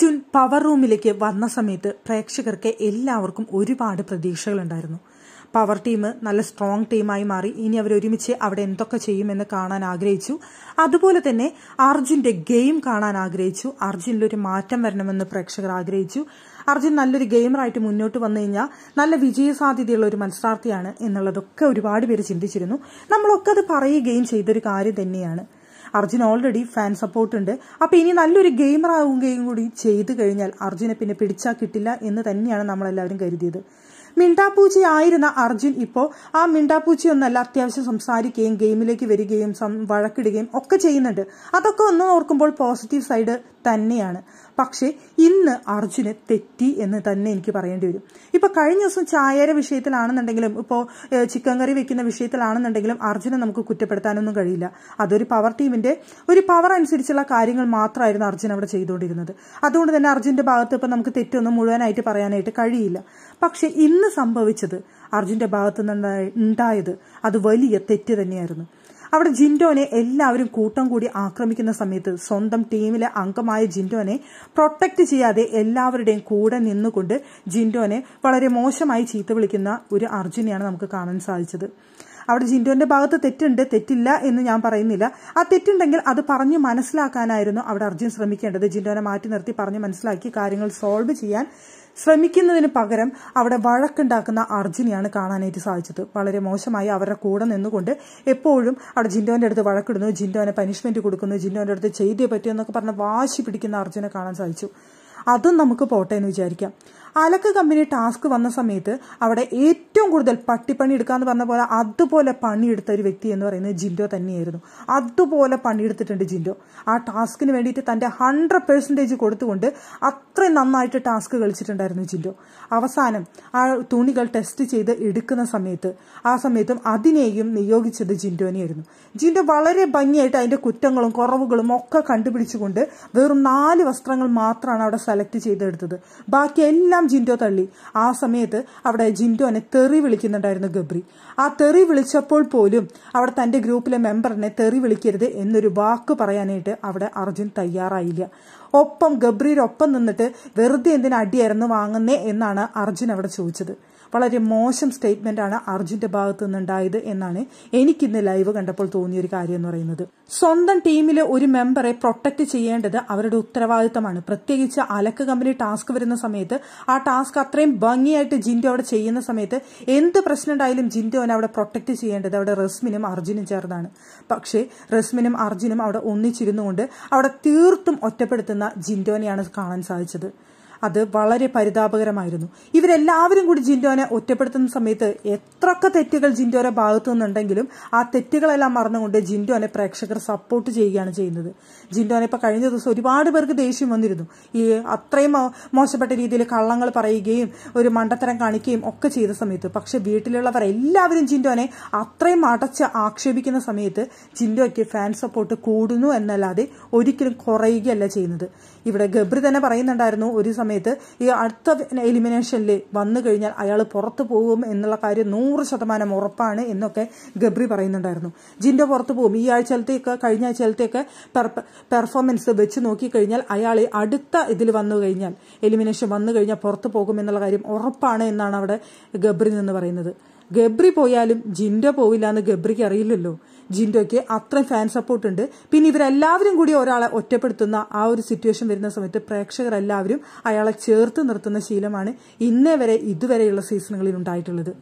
Arjun power റൂമിലേക്ക് വന്ന സമയത്ത് പ്രേക്ഷകർക്ക് എല്ലാവർക്കും ഒരുപാട് പ്രതീക്ഷകളുണ്ടായിരുന്നു പവർ ടീം നല്ല സ്ട്രോങ് ടീമായി മാറി ഇനി അവർ ഒരുമിച്ച് അവിടെ എന്തൊക്കെ ചെയ്യുമെന്ന് കാണാൻ ആഗ്രഹിച്ചു അതുപോലെ തന്നെ അർജുന്റെ ഗെയിം കാണാൻ ആഗ്രഹിച്ചു അർജുനിലൊരു മാറ്റം വരണമെന്ന് പ്രേക്ഷകർ ആഗ്രഹിച്ചു അർജുൻ നല്ലൊരു ഗെയിമറായിട്ട് മുന്നോട്ട് വന്നു കഴിഞ്ഞാൽ നല്ല വിജയസാധ്യതയുള്ള ഒരു മത്സരാർത്ഥിയാണ് എന്നുള്ളതൊക്കെ ഒരുപാട് പേര് ചിന്തിച്ചിരുന്നു നമ്മളൊക്കെ അത് പറയുകയും ചെയ്തൊരു കാര്യം തന്നെയാണ് അർജുൻ ഓൾറെഡി ഫാൻ സപ്പോർട്ട് ഉണ്ട് അപ്പൊ ഇനി നല്ലൊരു ഗെയിമർ ആവുകയും കൂടി ചെയ്തു കഴിഞ്ഞാൽ അർജുനെ പിന്നെ പിടിച്ചാൽ കിട്ടില്ല എന്ന് തന്നെയാണ് നമ്മളെല്ലാവരും കരുതിയത് ആയിരുന്ന അർജുൻ ഇപ്പോൾ ആ ഒന്നല്ല അത്യാവശ്യം സംസാരിക്കുകയും ഗെയിമിലേക്ക് വരികയും വഴക്കിടുകയും ഒക്കെ ചെയ്യുന്നുണ്ട് അതൊക്കെ ഒന്ന് ഓർക്കുമ്പോൾ പോസിറ്റീവ് സൈഡ് തന്നെയാണ് പക്ഷേ ഇന്ന് അർജുന് തെറ്റി എന്ന് തന്നെ എനിക്ക് പറയേണ്ടി വരും ഇപ്പൊ കഴിഞ്ഞ ദിവസം ചായര വിഷയത്തിലാണെന്നുണ്ടെങ്കിലും ഇപ്പോൾ ചിക്കൻ കറി വെക്കുന്ന വിഷയത്തിലാണെന്നുണ്ടെങ്കിലും അർജുനെ നമുക്ക് കുറ്റപ്പെടുത്താനൊന്നും കഴിയില്ല അതൊരു പവർ ടീമിന്റെ ഒരു പവർ അനുസരിച്ചുള്ള കാര്യങ്ങൾ മാത്രമായിരുന്നു അർജുൻ അവിടെ ചെയ്തുകൊണ്ടിരുന്നത് അതുകൊണ്ട് തന്നെ അർജുന്റെ ഭാഗത്ത് ഇപ്പൊ നമുക്ക് തെറ്റൊന്നും മുഴുവനായിട്ട് പറയാനായിട്ട് കഴിയില്ല പക്ഷേ ഇന്ന് സംഭവിച്ചത് അർജുന്റെ ഭാഗത്ത് നിന്നുണ്ടായത് അത് വലിയ തെറ്റ് തന്നെയായിരുന്നു അവിടെ ജിൻഡോനെ എല്ലാവരും കൂട്ടം കൂടി ആക്രമിക്കുന്ന സമയത്ത് സ്വന്തം ടീമിലെ അംഗമായ ജിൻഡോനെ പ്രൊട്ടക്റ്റ് ചെയ്യാതെ എല്ലാവരുടെയും കൂടെ നിന്നുകൊണ്ട് ജിൻഡോനെ വളരെ മോശമായി ചീത്ത വിളിക്കുന്ന ഒരു അർജുനെയാണ് നമുക്ക് കാണാൻ സാധിച്ചത് അവിടെ ജിൻഡോന്റെ ഭാഗത്ത് തെറ്റുണ്ട് തെറ്റില്ല എന്ന് ഞാൻ പറയുന്നില്ല ആ തെറ്റുണ്ടെങ്കിൽ അത് പറഞ്ഞ് മനസ്സിലാക്കാനായിരുന്നു അവിടെ അർജുൻ ശ്രമിക്കേണ്ടത് ജിൻഡോനെ മാറ്റി നിർത്തി പറഞ്ഞ് മനസ്സിലാക്കി കാര്യങ്ങൾ സോൾവ് ചെയ്യാൻ ശ്രമിക്കുന്നതിന് പകരം അവിടെ വഴക്കുണ്ടാക്കുന്ന അർജുനെയാണ് കാണാനായിട്ട് സാധിച്ചത് വളരെ മോശമായി അവരുടെ കൂടെ നിന്നുകൊണ്ട് എപ്പോഴും അവിടെ ജിൻഡോന്റെ അടുത്ത് വഴക്കിടുന്നു ജിൻഡോനെ പനിഷ്മെന്റ് കൊടുക്കുന്നു ജിൻഡോന്റെ അടുത്ത് ചെയ്തേ പറ്റൂ എന്നൊക്കെ പറഞ്ഞ് വാശി പിടിക്കുന്ന അർജുനെ കാണാൻ സാധിച്ചു അതും നമുക്ക് പോട്ടെ എന്ന് വിചാരിക്കാം അലക്ക് കമ്പനി ടാസ്ക് വന്ന സമയത്ത് അവിടെ ഏറ്റവും കൂടുതൽ പട്ടിപ്പണി എടുക്കാന്ന് പറഞ്ഞ പോലെ അതുപോലെ പണിയെടുത്ത ഒരു വ്യക്തി എന്ന് പറയുന്നത് ജിൻഡോ തന്നെയായിരുന്നു അതുപോലെ പണിയെടുത്തിട്ടുണ്ട് ജിൻഡോ ആ ടാസ്കിന് വേണ്ടിയിട്ട് തന്റെ ഹൺഡ്രഡ് പെർസെൻറ്റേജ് കൊടുത്തുകൊണ്ട് അത്രയും നന്നായിട്ട് ടാസ്ക് കളിച്ചിട്ടുണ്ടായിരുന്നു ജിൻഡോ അവസാനം ആ തുണികൾ ടെസ്റ്റ് ചെയ്ത് എടുക്കുന്ന സമയത്ത് ആ സമയത്തും അതിനെയും നിയോഗിച്ചത് ജിൻഡോനെയായിരുന്നു ജിൻഡോ വളരെ ഭംഗിയായിട്ട് അതിന്റെ കുറ്റങ്ങളും കുറവുകളും ഒക്കെ കണ്ടുപിടിച്ചുകൊണ്ട് വെറും നാല് വസ്ത്രങ്ങൾ മാത്രമാണ് അവിടെ സെലക്ട് ചെയ്തെടുത്തത് ബാക്കി എല്ലാ എല്ലാം ജിൻഡോ തള്ളി ആ സമയത്ത് അവിടെ ജിൻഡോനെ തെറി വിളിക്കുന്നുണ്ടായിരുന്നു ഗബ്രി ആ തെറി വിളിച്ചപ്പോൾ പോലും അവിടെ തന്റെ ഗ്രൂപ്പിലെ മെമ്പറിനെ തെറി വിളിക്കരുത് എന്നൊരു വാക്ക് പറയാനായിട്ട് അവിടെ അർജുൻ തയ്യാറായില്ല ഒപ്പം ഗബ്രിയുടെ ഒപ്പം നിന്നിട്ട് വെറുതെ എന്തിനു അടിയായിരുന്നു വാങ്ങുന്നേ എന്നാണ് അർജുൻ അവിടെ ചോദിച്ചത് വളരെ മോശം സ്റ്റേറ്റ്മെന്റ് ആണ് അർജുന്റെ ഭാഗത്ത് നിന്നുണ്ടായത് എന്നാണ് എനിക്കിന്ന് ലൈവ് കണ്ടപ്പോൾ തോന്നിയ ഒരു കാര്യം എന്ന് പറയുന്നത് സ്വന്തം ടീമിലെ ഒരു മെമ്പറെ പ്രൊട്ടക്ട് ചെയ്യേണ്ടത് അവരുടെ ഉത്തരവാദിത്തമാണ് പ്രത്യേകിച്ച് അലക്ക് കമ്പനി ടാസ്ക് വരുന്ന സമയത്ത് ആ ടാസ്ക് അത്രയും ഭംഗിയായിട്ട് ജിൻഡോ അവിടെ ചെയ്യുന്ന സമയത്ത് എന്ത് പ്രശ്നം ഉണ്ടായാലും ജിൻഡോനെ അവിടെ പ്രൊട്ടക്ട് ചെയ്യേണ്ടത് അവിടെ റസ്മിനും അർജുനും ചേർന്നാണ് പക്ഷേ റസ്മിനും അർജുനും അവിടെ ഒന്നിച്ചിരുന്നുകൊണ്ട് അവിടെ തീർത്തും ഒറ്റപ്പെടുത്തുന്ന ജിൻഡോനെയാണ് കാണാൻ സാധിച്ചത് അത് വളരെ പരിതാപകരമായിരുന്നു ഇവരെല്ലാവരും കൂടി ജിൻഡോനെ ഒറ്റപ്പെടുത്തുന്ന സമയത്ത് എത്രയൊക്കെ തെറ്റുകൾ ജിൻഡോയുടെ ഭാഗത്തു നിന്നുണ്ടെങ്കിലും ആ തെറ്റുകളെല്ലാം മറന്നുകൊണ്ട് ജിൻഡോനെ പ്രേക്ഷകർ സപ്പോർട്ട് ചെയ്യുകയാണ് ചെയ്യുന്നത് ജിൻഡോനെ ഇപ്പൊ കഴിഞ്ഞ ദിവസം ഒരുപാട് പേർക്ക് ദേഷ്യം വന്നിരുന്നു ഈ അത്രയും മോശപ്പെട്ട രീതിയിൽ കള്ളങ്ങൾ പറയുകയും ഒരു മണ്ടത്തരം കാണിക്കുകയും ഒക്കെ ചെയ്ത സമയത്ത് പക്ഷെ വീട്ടിലുള്ളവർ എല്ലാവരും ജിൻഡോനെ അത്രയും അടച്ച് ആക്ഷേപിക്കുന്ന സമയത്ത് ജിൻഡോയ്ക്ക് ഫാൻ സപ്പോർട്ട് കൂടുന്നു എന്നല്ലാതെ ഒരിക്കലും കുറയുകയല്ല ചെയ്യുന്നത് ഇവിടെ ഗബ്രി തന്നെ പറയുന്നുണ്ടായിരുന്നു ഒരു സമയം സമയത്ത് ഈ അടുത്ത എലിമിനേഷനിൽ വന്നു കഴിഞ്ഞാൽ അയാൾ പുറത്തു പോകും എന്നുള്ള കാര്യം നൂറ് ശതമാനം ഉറപ്പാണ് എന്നൊക്കെ ഗബ്രി പറയുന്നുണ്ടായിരുന്നു ജിൻ്റെ പുറത്തു പോകും ഈ ആഴ്ചയിലത്തേക്ക് കഴിഞ്ഞ ആഴ്ചയിലത്തേക്ക് പെർഫോമൻസ് വെച്ച് നോക്കിക്കഴിഞ്ഞാൽ അയാൾ അടുത്ത ഇതിൽ വന്നു കഴിഞ്ഞാൽ എലിമിനേഷൻ വന്നു കഴിഞ്ഞാൽ പുറത്തു പോകും എന്നുള്ള കാര്യം ഉറപ്പാണ് എന്നാണ് അവിടെ ഗബ്രി നിന്ന് പറയുന്നത് ഗബ്രി പോയാലും ജിൻഡോ പോവില്ല എന്ന് ഗബ്രിക്ക് അറിയില്ലല്ലോ ജിൻഡോയ്ക്ക് അത്രയും ഫാൻ സപ്പോർട്ട് ഉണ്ട് പിന്നെ ഇവരെല്ലാവരും കൂടി ഒരാളെ ഒറ്റപ്പെടുത്തുന്ന ആ ഒരു സിറ്റുവേഷൻ വരുന്ന സമയത്ത് പ്രേക്ഷകരെല്ലാവരും അയാളെ ചേർത്ത് നിർത്തുന്ന ശീലമാണ് ഇന്നേ വരെ ഇതുവരെയുള്ള സീസണുകളിൽ ഉണ്ടായിട്ടുള്ളത്